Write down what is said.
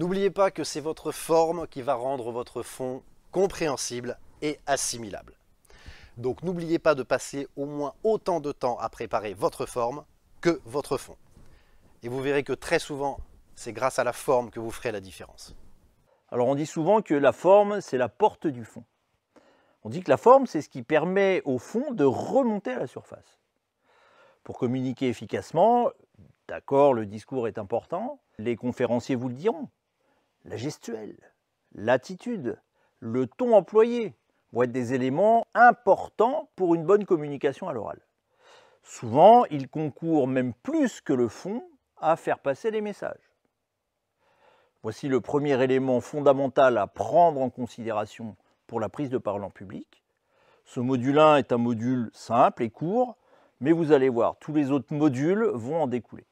N'oubliez pas que c'est votre forme qui va rendre votre fond compréhensible et assimilable. Donc n'oubliez pas de passer au moins autant de temps à préparer votre forme que votre fond. Et vous verrez que très souvent, c'est grâce à la forme que vous ferez la différence. Alors on dit souvent que la forme, c'est la porte du fond. On dit que la forme, c'est ce qui permet au fond de remonter à la surface. Pour communiquer efficacement, d'accord, le discours est important, les conférenciers vous le diront, la gestuelle, l'attitude, le ton employé vont être des éléments importants pour une bonne communication à l'oral. Souvent, ils concourent même plus que le fond à faire passer les messages. Voici le premier élément fondamental à prendre en considération pour la prise de parole en public. Ce module 1 est un module simple et court, mais vous allez voir, tous les autres modules vont en découler.